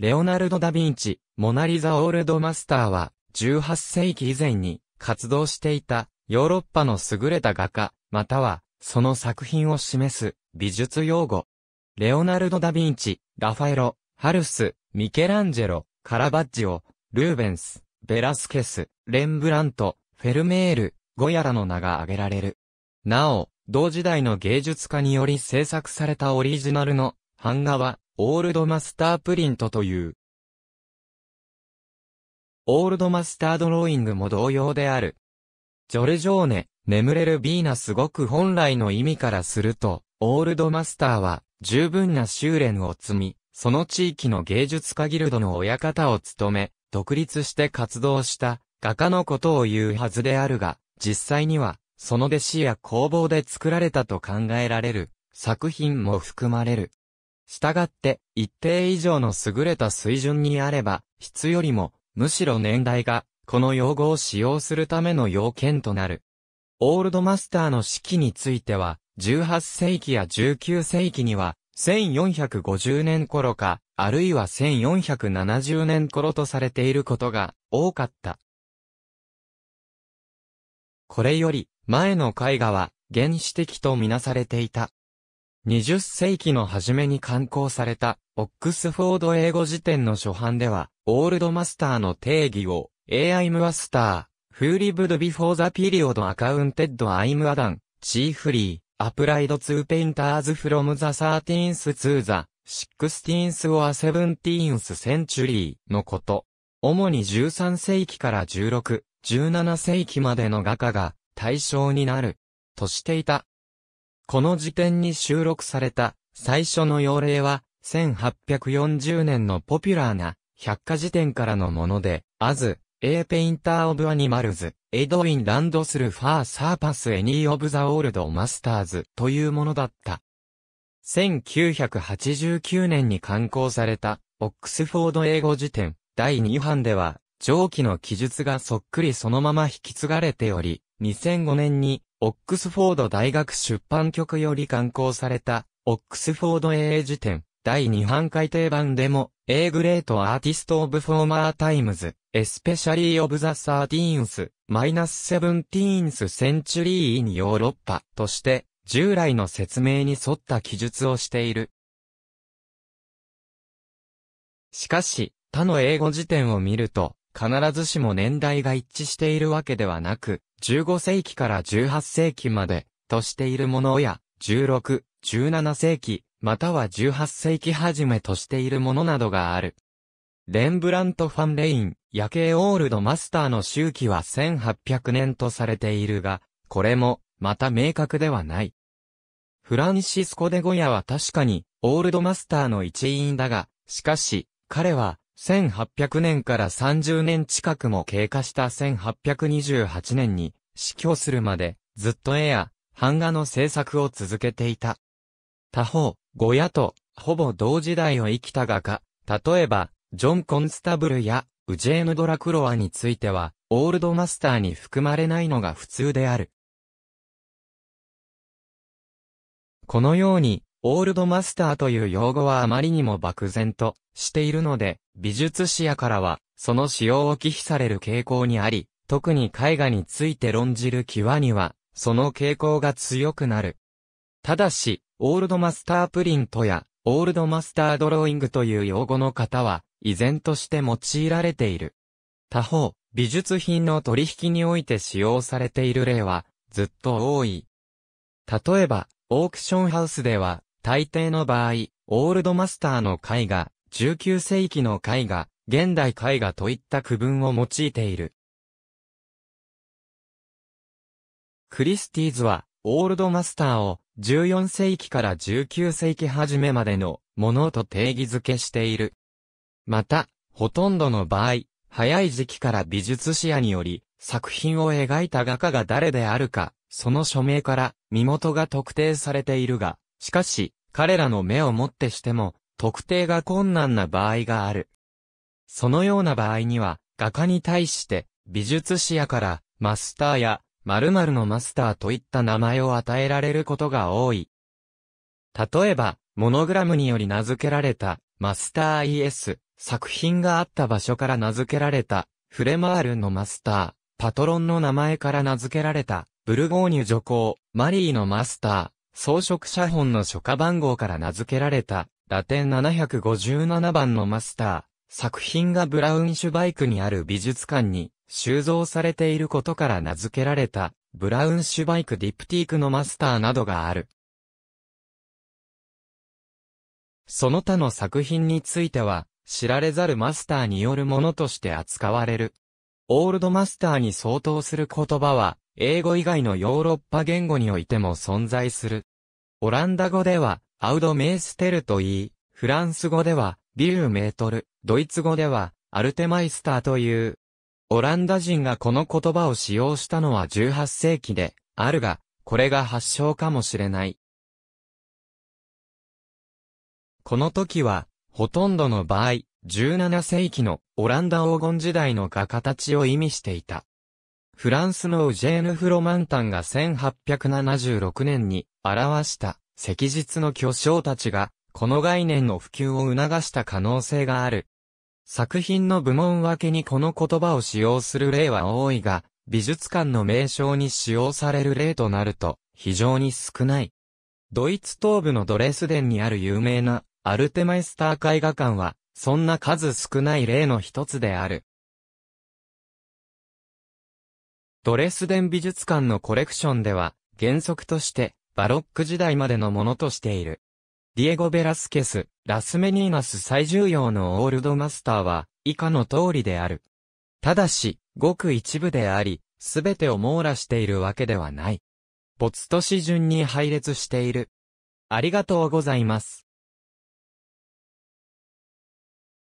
レオナルド・ダ・ヴィンチ、モナリザ・オールドマスターは、18世紀以前に活動していたヨーロッパの優れた画家、または、その作品を示す美術用語。レオナルド・ダ・ヴィンチ、ラファエロ、ハルス、ミケランジェロ、カラバッジオ、ルーベンス、ベラスケス、レンブラント、フェルメール、ゴヤラの名が挙げられる。なお、同時代の芸術家により制作されたオリジナルの版画は、オールドマスタープリントという。オールドマスタードローイングも同様である。ジョルジョーネ、眠れるヴィーナすごく本来の意味からすると、オールドマスターは十分な修練を積み、その地域の芸術家ギルドの親方を務め、独立して活動した画家のことを言うはずであるが、実際には、その弟子や工房で作られたと考えられる作品も含まれる。したがって、一定以上の優れた水準にあれば、質よりも、むしろ年代が、この用語を使用するための要件となる。オールドマスターの式については、18世紀や19世紀には、1450年頃か、あるいは1470年頃とされていることが多かった。これより、前の絵画は、原始的とみなされていた。20世紀の初めに刊行された、オックスフォード英語辞典の初版では、オールドマスターの定義を、AIM マスター、Who lived before the period accounted I'm Adam, chiefly, applied to painters from the 13th to the 16th or 17th century のこと。主に13世紀から16、17世紀までの画家が対象になる、としていた。この時点に収録された最初の要例は、1840年のポピュラーな百科事典からのもので、as, a painter of animals, Edwin Landslur for surpass any of the old masters というものだった。1989年に刊行された、オックスフォード英語辞典第2版では、上記の記述がそっくりそのまま引き継がれており、2005年に、オックスフォード大学出版局より刊行された、オックスフォード英辞典、第2版改訂版でも、A グレートアーティストオブフォーマータイムズ、エスペシャリーオブザサーティーンス、マイナスセブンティーンスセンチュリー e ンヨーロッパとして、従来の説明に沿った記述をしている。しかし、他の英語辞典を見ると、必ずしも年代が一致しているわけではなく、15世紀から18世紀までとしているものや、16、17世紀、または18世紀初めとしているものなどがある。レンブラント・ファン・レイン、夜景オールドマスターの周期は1800年とされているが、これも、また明確ではない。フランシスコ・デ・ゴヤは確かに、オールドマスターの一員だが、しかし、彼は、1800年から30年近くも経過した1828年に死去するまでずっと絵や版画の制作を続けていた。他方、ゴヤとほぼ同時代を生きた画家、例えばジョン・コンスタブルやウジェーヌ・ドラクロワについてはオールドマスターに含まれないのが普通である。このように、オールドマスターという用語はあまりにも漠然としているので、美術史やからは、その使用を忌避される傾向にあり、特に絵画について論じる際には、その傾向が強くなる。ただし、オールドマスタープリントや、オールドマスタードローイングという用語の方は、依然として用いられている。他方、美術品の取引において使用されている例は、ずっと多い。例えば、オークションハウスでは、大抵の場合、オールドマスターの絵画、19世紀の絵画、現代絵画といった区分を用いている。クリスティーズは、オールドマスターを14世紀から19世紀初めまでのものと定義づけしている。また、ほとんどの場合、早い時期から美術視野により、作品を描いた画家が誰であるか、その署名から身元が特定されているが、しかし、彼らの目をもってしても、特定が困難な場合がある。そのような場合には、画家に対して、美術史やから、マスターや、〇〇のマスターといった名前を与えられることが多い。例えば、モノグラムにより名付けられた、マスター ES、作品があった場所から名付けられた、フレマールのマスター、パトロンの名前から名付けられた、ブルゴーニュ女工、マリーのマスター、装飾写本の書家番号から名付けられた、ラテン757番のマスター、作品がブラウンシュバイクにある美術館に収蔵されていることから名付けられた、ブラウンシュバイクディプティークのマスターなどがある。その他の作品については、知られざるマスターによるものとして扱われる。オールドマスターに相当する言葉は、英語以外のヨーロッパ言語においても存在する。オランダ語では、アウドメーステルと言い、フランス語では、ビルメートル、ドイツ語では、アルテマイスターという。オランダ人がこの言葉を使用したのは18世紀で、あるが、これが発祥かもしれない。この時は、ほとんどの場合、17世紀のオランダ黄金時代の画家たちを意味していた。フランスのウジェーヌ・フロマンタンが1876年に表した石実の巨匠たちが、この概念の普及を促した可能性がある。作品の部門分けにこの言葉を使用する例は多いが、美術館の名称に使用される例となると、非常に少ない。ドイツ東部のドレスデンにある有名な、アルテマイスター絵画館は、そんな数少ない例の一つである。ドレスデン美術館のコレクションでは、原則として、バロック時代までのものとしている。ディエゴ・ベラスケス、ラスメニーナス最重要のオールドマスターは、以下の通りである。ただし、ごく一部であり、すべてを網羅しているわけではない。ポツ市順に配列している。ありがとうございます。